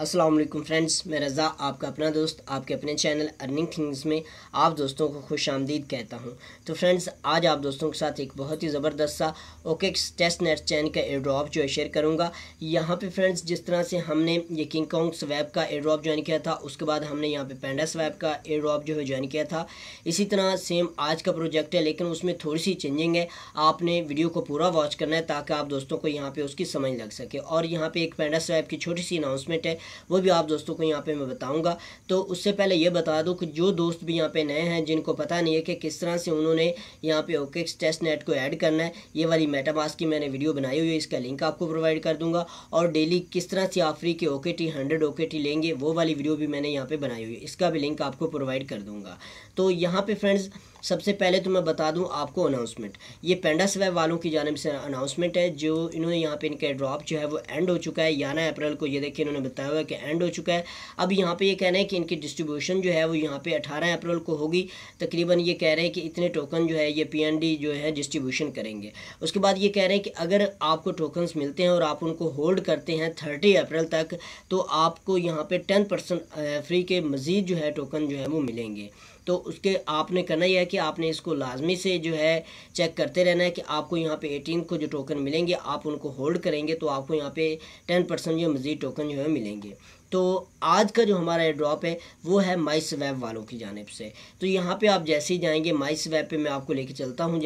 Aslam friends मैं रज़ा आपका अपना दोस्त आपके अपने चैनल अर्निंग थिंग्स में आप दोस्तों को खुश आमदीद कहता हूं तो फ्रेंड्स आज आप दोस्तों के साथ एक बहुत ही ज़बरदस्त सा ओके टेस्ट नेट चैन का एड्रॉप जो है शेयर करूंगा यहां पे फ्रेंड्स जिस तरह से हमने ये किंग कॉन्ग स्वैप का एड्रॉप ज्वाइन किया था उसके बाद हमने यहाँ पर पेंडा स्वैप का एड्रॉप जो है ज्वाइन किया था इसी तरह सेम आज का प्रोजेक्ट है लेकिन उसमें थोड़ी सी चेंजिंग है आपने वीडियो को पूरा वॉच करना है ताकि आप दोस्तों को यहाँ पर उसकी समझ लग सके और यहाँ पर एक पेंडा स्वैप की छोटी सी अनाउंसमेंट है वो भी आप दोस्तों को यहाँ पे मैं बताऊँगा तो उससे पहले ये बता दूँ कि जो दोस्त भी यहाँ पे नए हैं जिनको पता नहीं है कि किस तरह से उन्होंने यहाँ पे ओके टेस्ट नेट को ऐड करना है ये वाली मेटामास की मैंने वीडियो बनाई हुई है इसका लिंक आपको प्रोवाइड कर दूंगा और डेली किस तरह से आप फ्री के okay T hundred okay T लेंगे वो वाली वीडियो भी मैंने यहाँ पर बनाई हुई है इसका भी लिंक आपको प्रोवाइड कर दूँगा तो यहाँ पर फ्रेंड्स सबसे पहले तो मैं बता दूं आपको अनाउंसमेंट ये पेंडा स्वैब वालों की जानब से अनाउंसमेंट है जो इन्होंने यहाँ पे इनका ड्रॉप जो है वो एंड हो चुका है ग्यारह अप्रैल को ये देखिए इन्होंने बताया हुआ है कि एंड हो चुका है अब यहाँ पे ये कह रहे हैं कि इनकी डिस्ट्रीब्यूशन जो है वो यहाँ पे अठारह अप्रैल को होगी तकरीबन ये कह रहे हैं कि इतने टोकन जो है ये पी जो है डिस्ट्रीब्यूशन करेंगे उसके बाद ये कह रहे हैं कि अगर आपको टोकन्स मिलते हैं और आप उनको होल्ड करते हैं थर्टी अप्रैल तक तो आपको यहाँ पर टेन फ्री के मज़ीद जो है टोकन जो है वो मिलेंगे तो उसके आपने करना यह है कि आपने इसको लाजमी से जो है चेक करते रहना है कि आपको यहाँ पे एटीन को जो टोकन मिलेंगे आप उनको होल्ड करेंगे तो आपको यहाँ पे टेन परसेंट जो मज़ीद टोकन जो है मिलेंगे तो आज का जो हमारा ड्रॉप है वो है माइस वेब वालों की जानब से तो यहाँ पर आप जैसे ही जाएँगे माइस वेब पर मैं आपको लेके चलता हूँ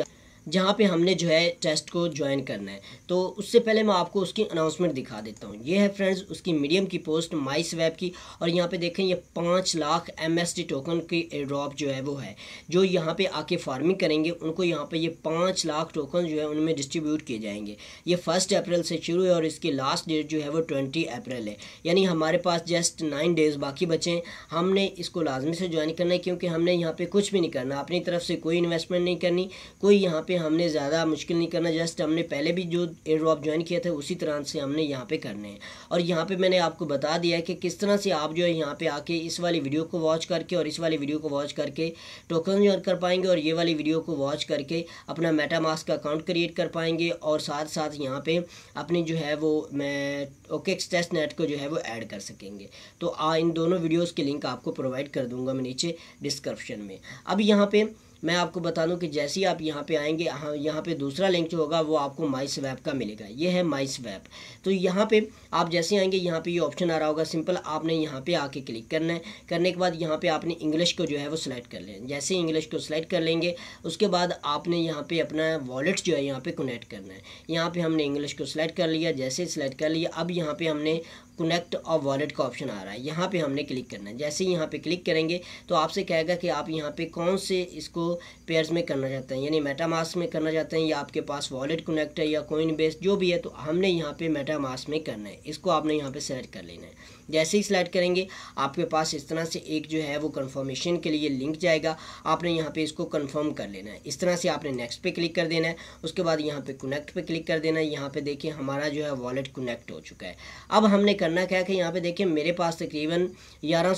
जहाँ पे हमने जो है टेस्ट को ज्वाइन करना है तो उससे पहले मैं आपको उसकी अनाउंसमेंट दिखा देता हूँ ये है फ्रेंड्स उसकी मीडियम की पोस्ट माई स्वैप की और यहाँ पे देखें ये पाँच लाख एम टोकन की ड्रॉप जो है वो है जो यहाँ पे आके फार्मिंग करेंगे उनको यहाँ पे ये पाँच लाख टोकन जो है उनमें डिस्ट्रीब्यूट किए जाएंगे ये फर्स्ट अप्रैल से शुरू है और इसकी लास्ट डेट जो है वो ट्वेंटी अप्रैल है यानी हमारे पास जस्ट नाइन डेज बाकी बचे हैं हमने इसको लाजमी से ज्वाइन करना है क्योंकि हमने यहाँ पर कुछ भी नहीं करना अपनी तरफ से कोई इन्वेस्टमेंट नहीं करनी कोई यहाँ पर हमने ज़्यादा मुश्किल नहीं करना जस्ट हमने पहले भी जो एयर ड्रॉप ज्वाइन किया था उसी तरह से हमने यहाँ पे करने हैं और यहाँ पे मैंने आपको बता दिया है कि किस तरह से आप जो है यहाँ पे आके इस वाली वीडियो को वॉच करके और इस वाली वीडियो को वॉच करके टोकन अर्न कर पाएंगे और ये वाली वीडियो को वॉच करके अपना मेटा मास्क का अकाउंट क्रिएट कर पाएंगे और साथ साथ यहाँ पर अपनी जो है वो मैं ओके एक्सटेस नेट को जो है वो ऐड कर सकेंगे तो आ इन दोनों वीडियोज़ के लिंक आपको प्रोवाइड कर दूँगा मैं नीचे डिस्क्रिप्शन में अब यहाँ पर मैं आपको बता दूं कि जैसे ही आप यहाँ पे आएंगे हाँ यहाँ पे दूसरा लिंक जो होगा वो आपको माई स्वैप का मिलेगा ये है माई स्वैप तो यहाँ पे आप जैसे आएंगे यहाँ पे ये यह ऑप्शन आ रहा होगा सिंपल आपने यहाँ पे आके क्लिक करना है करने के बाद यहाँ पे आपने इंग्लिश को जो है वो सिलेक्ट कर लें जैसे ही इंग्लिश को सिलेक्ट कर लेंगे उसके बाद आपने यहाँ पर अपना वॉलेट जो है यहाँ पर कनेक्ट करना है यहाँ पर हमने इंग्लिश को सिलेक्ट कर लिया जैसे सिलेक्ट कर लिया अब यहाँ पर हमने कनेक्ट और वॉलेट का ऑप्शन आ रहा है यहाँ पे हमने क्लिक करना है जैसे ही यहाँ पे क्लिक करेंगे तो आपसे कहेगा कि आप यहाँ पे कौन से इसको पेयर्स में करना चाहते हैं यानी मेटामास्क में करना चाहते हैं या आपके पास वॉलेट कनेक्ट है या कोइन बेस जो भी है तो हमने यहाँ पे मेटामास्क में करना है इसको आपने यहाँ पे सेलेक्ट कर लेना है जैसे ही सिलेक्ट करेंगे आपके पास इस तरह से एक जो है वो कन्फर्मेशन के लिए लिंक जाएगा आपने यहाँ पर इसको कन्फर्म कर लेना है इस तरह से आपने नेक्स्ट पर क्लिक कर देना है उसके बाद यहाँ पर कनेक्ट पर क्लिक कर देना है यहाँ पर देखिए हमारा जो है वॉलेट कनेक्ट हो चुका है अब हमने करना क्या कि यहाँ पर देखिए मेरे पास तकरीबन ग्यारह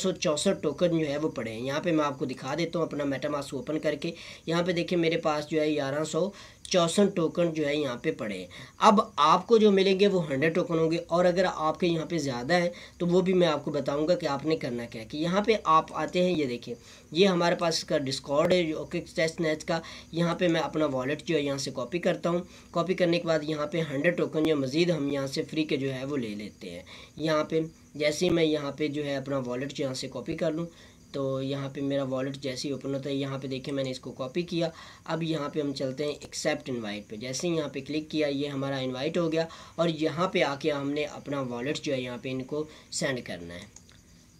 टोकन जो है वो पड़े हैं यहाँ पर मैं आपको दिखा देता हूँ अपना मेटामास्क ओपन करके करके यहाँ पे देखिए मेरे पास जो है ग्यारह सौ टोकन जो है यहाँ पे पड़े हैं अब आपको जो मिलेंगे वो हंड्रेड टोकन होंगे और अगर आपके यहाँ पे ज़्यादा है तो वो भी मैं आपको बताऊँगा कि आपने करना क्या है कि यहाँ पे आप आते हैं ये देखिए ये हमारे पास इसका डिस्कॉर्ड है ओके टेस्ट नेच का यहाँ पे मैं अपना वॉलेट जो है यहाँ से कॉपी करता हूँ कॉपी करने के बाद यहाँ पर हंड्रेड टोकन जो मज़ीद हम यहाँ से फ्री के जो है वो ले लेते हैं यहाँ पर जैसे ही मैं यहाँ पर जो है अपना वॉलेट जो यहाँ से कॉपी कर लूँ तो यहाँ पे मेरा वॉलेट जैसे ही ओपन होता है यहाँ पे देखिए मैंने इसको कॉपी किया अब यहाँ पे हम चलते हैं एक्सेप्ट इनवाइट पे जैसे ही यहाँ पे क्लिक किया ये हमारा इनवाइट हो गया और यहाँ पे आके हमने अपना वॉलेट जो है यहाँ पे इनको सेंड करना है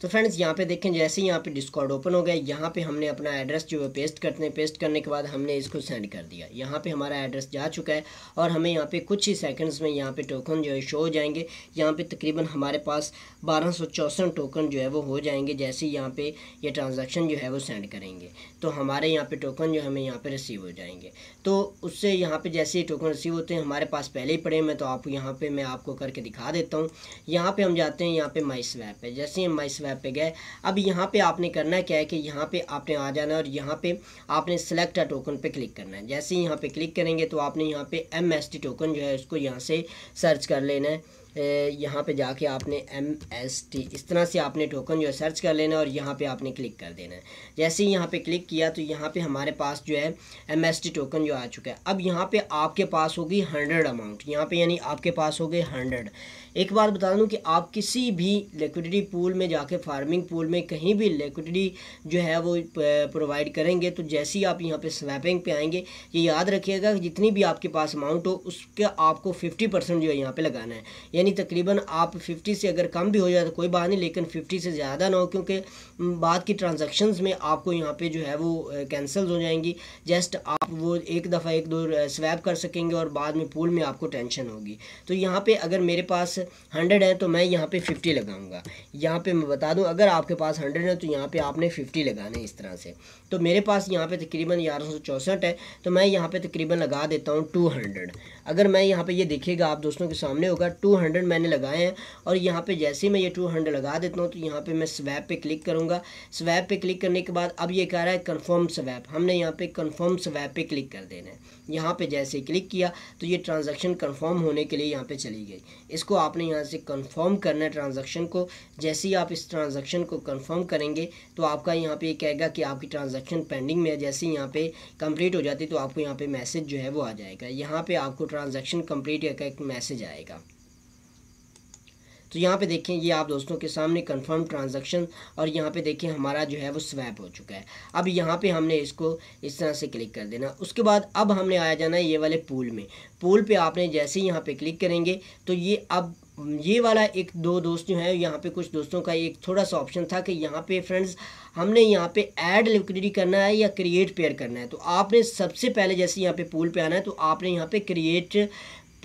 तो फ्रेंड्स यहाँ पे देखें जैसे ही यहाँ पे डिस्कॉर्ड ओपन हो गया यहाँ पे हमने अपना एड्रेस जो है पेस्ट करते हैं पेस्ट करने के बाद हमने इसको सेंड कर दिया यहाँ पे हमारा एड्रेस जा चुका है और हमें यहाँ पे कुछ ही सेकंड्स में यहाँ पे टोकन जो है शो हो जाएंगे यहाँ पे तकरीबन हमारे पास बारह टोकन जो है वो हो जाएंगे जैसे ही यहाँ पर ये यह ट्रांजेक्शन जो है वो सेंड करेंगे तो हमारे यहाँ पर टोकन जो हमें यहाँ पर रिसीव हो जाएंगे तो उससे यहाँ पर जैसे ही टोकन रिसीव होते हैं हमारे पास पहले ही पड़े मैं तो आप यहाँ पर मैं आपको करके दिखा देता हूँ यहाँ पर हम जाते हैं यहाँ पर माई स्वैप है जैसे ही माई स्वैप ऐप पे गए अब यहाँ पे आपने करना क्या है कि यहाँ पे आपने आ जाना है और यहाँ पे आपने सेलेक्ट अ टोकन पे क्लिक करना है जैसे ही यहाँ पे क्लिक करेंगे तो आपने यहाँ पे एम एस टी टोकन जो है उसको यहाँ से सर्च कर लेना है यहाँ पे जाके आपने एम एस टी इस तरह से आपने टोकन जो है सर्च कर लेना और यहाँ पे आपने क्लिक कर देना है जैसे ही यहाँ पे क्लिक किया तो यहाँ पे हमारे पास जो है एम एस टी टोकन जो आ चुका है अब यहाँ पे आपके पास होगी हंड्रेड अमाउंट यहाँ पे यानी आपके पास हो गए हंड्रेड एक बात बता दूँ कि आप किसी भी लिक्विडिटी पूल में जाके फार्मिंग पूल में कहीं भी लिक्विडिटी जो है वो प्रोवाइड करेंगे तो जैसे ही आप यहाँ पे स्वैपिंग पे आएंगे ये याद रखिएगा जितनी भी आपके पास अमाउंट हो उसके आपको फिफ्टी परसेंट जो है यहाँ पर लगाना है यानी तकरीबन आप फिफ्टी से अगर कम भी हो जाए तो कोई बात नहीं लेकिन फिफ्टी से ज़्यादा ना हो क्योंकि बाद की ट्रांजेक्शन्स में आपको यहाँ पर जो है वो कैंसल हो जाएंगी जस्ट वो एक दफ़ा एक दो स्वैप कर सकेंगे और बाद में पूल में आपको टेंशन होगी तो यहाँ पे अगर मेरे पास हंड्रेड है तो मैं यहाँ पे फिफ्टी लगाऊंगा यहाँ पे मैं बता दूँ अगर आपके पास हंड्रेड है तो यहाँ पे आपने फिफ्टी लगाने इस तरह से तो मेरे पास यहाँ पे तकरीबन ग्यारह है तो मैं यहाँ पर तकरीबन लगा देता हूँ टू हंड्रेड अगर मैं यहाँ पर ये यह देखिएगा आप दोस्तों के सामने होगा टू हंड्रेड मैंने लगाए हैं और यहाँ पर जैसे ही मैं ये टू हंड्रेड लगा देता हूँ तो यहाँ पर मैं स्वैप पर क्लिक करूँगा स्वैप पर क्लिक करने के बाद अब ये कह रहा है कन्फर्म स्वैप हमने यहाँ पर कन्फर्म स्वैप पर पे क्लिक कर देना है यहाँ पे जैसे क्लिक किया तो ये ट्रांजैक्शन कंफर्म होने के लिए यहाँ पे चली गई इसको आपने यहाँ से कंफर्म करना है ट्रांजैक्शन को जैसे ही आप इस ट्रांजैक्शन को कंफर्म करेंगे तो आपका यहाँ पे कहेगा कि आपकी ट्रांजैक्शन पेंडिंग में है जैसे ही यहाँ पे कंप्लीट हो जाती तो आपको यहाँ पे मैसेज जो है वो आ जाएगा यहाँ पर आपको ट्रांजेक्शन कम्प्लीट का एक मैसेज आएगा तो यहाँ पे देखें ये आप दोस्तों के सामने कंफर्म ट्रांजैक्शन और यहाँ पे देखें हमारा जो है वो स्वैप हो चुका है अब यहाँ पे हमने इसको इस तरह से क्लिक कर देना उसके बाद अब हमने आया जाना है ये वाले पूल में पूल पे आपने जैसे ही यहाँ पे क्लिक करेंगे तो ये अब ये वाला एक दो दोस्त जो है यहाँ पे कुछ दोस्तों का एक थोड़ा सा ऑप्शन था कि यहाँ पे फ्रेंड्स हमने यहाँ पे ऐड लिक्विडिटी करना है या क्रिएट पेयर करना है तो आपने सबसे पहले जैसे यहाँ पे पूल पे आना है तो आपने यहाँ पे क्रिएट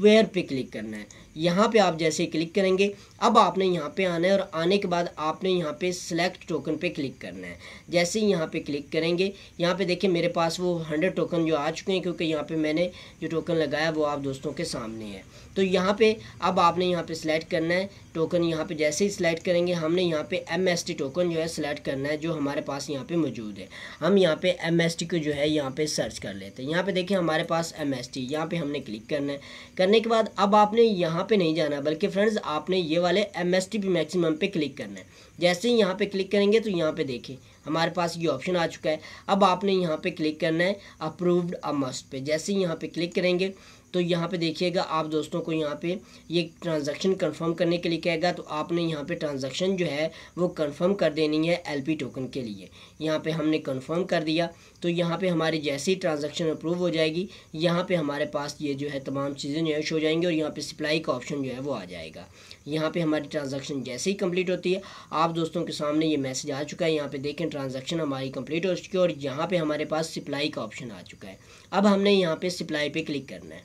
पेयर पे क्लिक करना है यहाँ पे आप जैसे क्लिक करेंगे अब आपने यहाँ पे आना है और आने के बाद आपने यहाँ पे सिलेक्ट टोकन पे क्लिक करना है जैसे ही यहाँ पे क्लिक करेंगे यहाँ पे देखिए मेरे पास वो हंड्रेड टोकन जो आ चुके हैं क्योंकि यहाँ पे मैंने जो टोकन लगाया वो आप दोस्तों के सामने है तो यहाँ पे अब आपने यहाँ पे सिलेक्ट करना है टोकन यहाँ पे जैसे ही सिलेक्ट करेंगे हमने यहाँ पे एम टोकन जो है सिलेक्ट करना है जो हमारे पास यहाँ पे मौजूद है हम यहाँ पे एम को जो है यहाँ पे सर्च कर लेते हैं यहाँ पे देखिए हमारे पास एम एस यहाँ पे हमने क्लिक करना है करने के बाद अब आपने यहाँ पे नहीं जाना बल्कि फ्रेंड्स आपने ये वाले M S T P maximum पर क्लिक करना है जैसे ही यहाँ पे क्लिक करेंगे तो यहाँ पे देखें हमारे पास ये ऑप्शन आ चुका है अब आपने यहाँ पे क्लिक करना है अप्रूव्ड अ मस्ट पे जैसे ही यहाँ पे क्लिक करेंगे तो यहाँ पे देखिएगा आप दोस्तों को यहाँ पे ये ट्रांजैक्शन कंफर्म करने के लिए कहेगा तो आपने यहाँ पे ट्रांजैक्शन जो है वो कंफर्म कर देनी है एलपी टोकन के लिए यहाँ पे हमने कंफर्म कर दिया तो यहाँ पे हमारी जैसे ही ट्रांजेक्शन अप्रूव हो जाएगी यहाँ पे हमारे पास ये जो है तमाम चीज़ें जो है शो जाएंगी और यहाँ पे सप्लाई का ऑप्शन जो है वो आ जाएगा यहाँ पे हमारी ट्रांजेक्शन जैसे ही कंप्लीट होती है आप दोस्तों के सामने ये मैसेज आ चुका है यहाँ पे देखें ट्रांजेक्शन हमारी कम्प्लीट हो चुकी है और यहाँ पर हमारे पास सप्लाई का ऑप्शन आ चुका है अब हमने यहाँ पर सप्लाई पर क्लिक करना है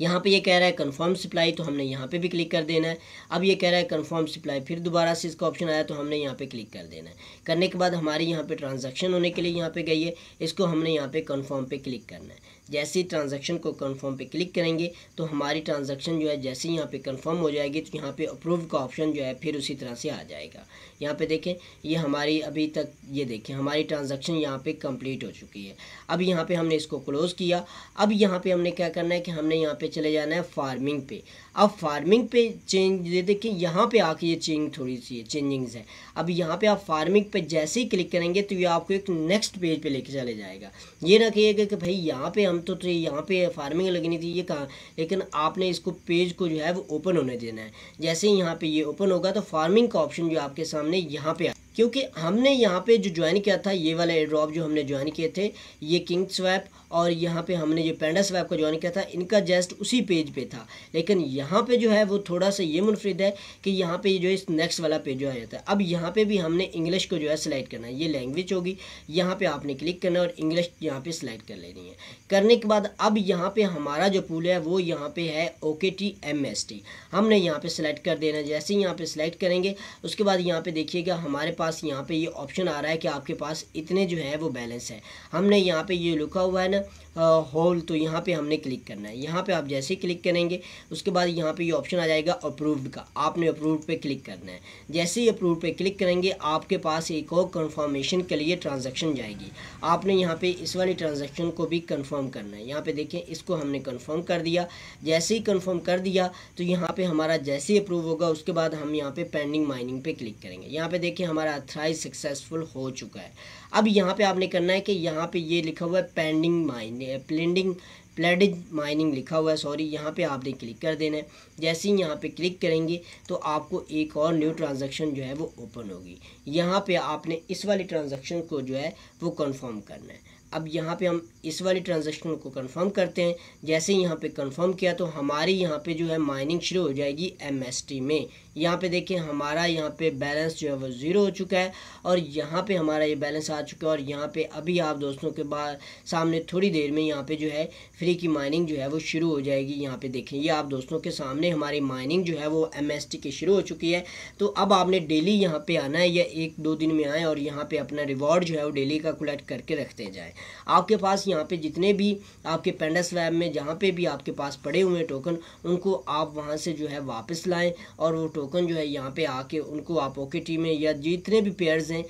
यहाँ पे ये कह रहा है कंफर्म सप्लाई तो हमने यहाँ पे भी क्लिक कर देना है अब ये कह रहा है कंफर्म सप्लाई फिर दोबारा से इसका ऑप्शन आया तो हमने यहाँ पे क्लिक कर देना है करने के बाद हमारी यहाँ पे ट्रांजैक्शन होने के लिए यहाँ पे गई है इसको हमने यहाँ पे कंफर्म पे क्लिक करना है जैसे ही ट्रांजेक्शन को कन्फर्म पे क्लिक करेंगे तो हमारी ट्रांजेक्शन जो है जैसे ही यहाँ पे कन्फर्म हो जाएगी तो यहाँ पे अप्रूव का ऑप्शन जो है फिर उसी तरह से आ जाएगा यहाँ पे देखें ये हमारी अभी तक ये देखें हमारी ट्रांजेक्शन यहाँ पे कंप्लीट हो चुकी है अब यहाँ पे हमने इसको क्लोज़ किया अब यहाँ पर हमने क्या करना है कि हमने यहाँ पर चले जाना है फार्मिंग पे अब फार्मिंग पे चेंज ये देखिए यहाँ पे आके ये चेंज थोड़ी सी है चेंजिंग्स है अब यहाँ पे आप फार्मिंग पे जैसे ही क्लिक करेंगे तो ये आपको एक नेक्स्ट पेज पे लेके चले जाएगा ये ना कहिएगा कि भाई यहाँ पे हम तो थे तो यहाँ पे फार्मिंग लगनी थी ये कहाँ लेकिन आपने इसको पेज को जो है वो ओपन होने देना है जैसे ही यहाँ पे ये ओपन होगा तो फार्मिंग का ऑप्शन जो आपके सामने यहाँ पे आ क्योंकि हमने यहाँ पे जो ज्वाइन किया था ये वाला एड्रॉप जो हमने ज्वाइन किए थे ये किंग स्वैप और यहाँ पे हमने जो पेंडा स्वैप को ज्वाइन किया था इनका जस्ट उसी पेज पे था लेकिन यहाँ पे जो है वो थोड़ा सा ये मुनफरद है कि यहाँ पे जो इस नेक्स्ट वाला पेज जो आ जाता है अब यहाँ पे भी हमने इंग्लिश को जो है सिलेक्ट करना है ये लैंग्वेज होगी यहाँ पर आपने क्लिक करना और इंग्लिश यहाँ पर सिलेक्ट कर लेनी है करने के बाद अब यहाँ पर हमारा जो पूल है वो यहाँ पर है के टी एम एस टी हमने यहाँ पर सिलेक्ट कर देना जैसे ही यहाँ पर सिलेक्ट करेंगे उसके बाद यहाँ पर देखिएगा हमारे पास यहाँ पे ये यह ऑप्शन आ रहा है कि आपके पास इतने जो है वो बैलेंस है हमने यहाँ पे ये लिखा हुआ है ना होल तो यहाँ पे हमने क्लिक करना है यहाँ पे आप जैसे ही क्लिक करेंगे उसके बाद यहाँ पे ये ऑप्शन आ जाएगा अप्रूव्ड का आपने अप्रूव्ड पे क्लिक करना है जैसे ही अप्रूव पे क्लिक करेंगे आपके पास एक और कन्फर्मेशन के लिए ट्रांजेक्शन जाएगी आपने यहाँ पर इस वाली ट्रांजेक्शन को भी कन्फर्म करना है यहाँ पर देखें इसको हमने कन्फर्म कर दिया जैसे ही कन्फर्म कर दिया तो यहाँ पर हमारा जैसे ही अप्रूव होगा उसके बाद हम यहाँ पर पेंडिंग माइनिंग पर क्लिक करेंगे यहाँ पर देखें हमारा अथराइज सक्सेसफुल हो चुका है अब यहाँ पे आपने करना है कि यहाँ पे ये लिखा हुआ है pending mine pledging pledges mining लिखा हुआ है सॉरी यहाँ पे आपने क्लिक कर देना है जैसे ही यहाँ पे क्लिक करेंगे तो आपको एक और न्यू ट्रांजैक्शन जो है वो ओपन होगी यहाँ पे आपने इस वाली ट्रांजैक्शन को जो है वो कंफर्म करना है अब यहाँ पे हम इस वाली ट्रांजेक्शन को कंफर्म करते हैं जैसे ही यहाँ पे कंफर्म किया तो हमारी यहाँ पे जो है माइनिंग शुरू हो जाएगी एमएसटी में यहाँ पे देखें हमारा यहाँ पे बैलेंस जो है वो ज़ीरो हो चुका है और यहाँ पे हमारा ये बैलेंस आ चुका है और यहाँ पे अभी आप दोस्तों के बाद सामने थोड़ी देर में यहाँ पे जो है फ्री की माइनिंग जो है वो शुरू हो जाएगी यहाँ पे देखें ये आप दोस्तों के सामने हमारी माइनिंग जो है वो एम की शुरू हो चुकी है तो अब आपने डेली यहाँ पर आना है या एक दो दिन में आएँ और यहाँ पर अपना रिवॉर्ड जो है वो डेली का कलेक्ट करके रखते जाएँ आपके पास यहाँ पे जितने भी आपके पेंडस वैब में जहाँ पे भी आपके पास पड़े हुए टोकन उनको आप वहाँ से जो है वापस लाएं और वो टोकन जो है यहाँ पे आके उनको आप ओके टी में या जितने भी पेयर्स हैं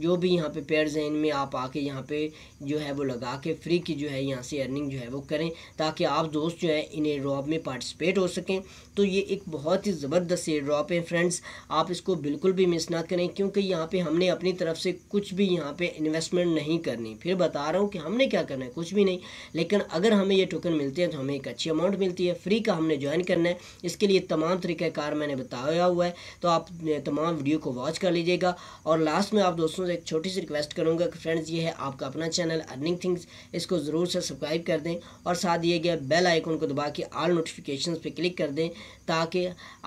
जो भी यहाँ पे पेयर्स हैं इनमें आप आके यहाँ पे जो है वो लगा के फ्री की जो है यहाँ से अर्निंग जो है वो करें ताकि आप दोस्त जो है इन एयर ड्रॉप में पार्टिसिपेट हो सकें तो ये एक बहुत ही ज़बरदस्त एयर ड्रॉप है फ्रेंड्स आप इसको बिल्कुल भी मिस ना करें क्योंकि यहाँ पर हमने अपनी तरफ से कुछ भी यहाँ पर इन्वेस्टमेंट नहीं करनी फिर बता बता रहा हूँ कि हमने क्या करना है कुछ भी नहीं लेकिन अगर हमें ये टोकन मिलते हैं तो हमें एक अच्छी अमाउंट मिलती है फ्री का हमने ज्वाइन करना है इसके लिए तमाम तरीक़ाकार मैंने बताया हुआ है तो आप तमाम वीडियो को वॉच कर लीजिएगा और लास्ट में आप दोस्तों से एक छोटी सी रिक्वेस्ट करूँगा कि फ्रेंड्स ये है आपका अपना चैनल अर्निंग थिंग्स इसको ज़रूर से सब्सक्राइब कर दें और साथ दिए गए बेल आइकन को दबा के आल नोटिफिकेशन पर क्लिक कर दें ताकि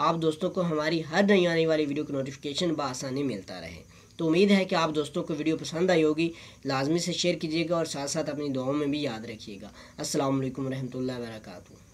आप दोस्तों को हमारी हर नई आने वाली वीडियो की नोटिफिकेशन बसानी मिलता रहे तो उम्मीद है कि आप दोस्तों को वीडियो पसंद आई होगी लाजमी से शेयर कीजिएगा और साथ साथ अपनी दुआओं में भी याद रखिएगा असल वरहमल वर्का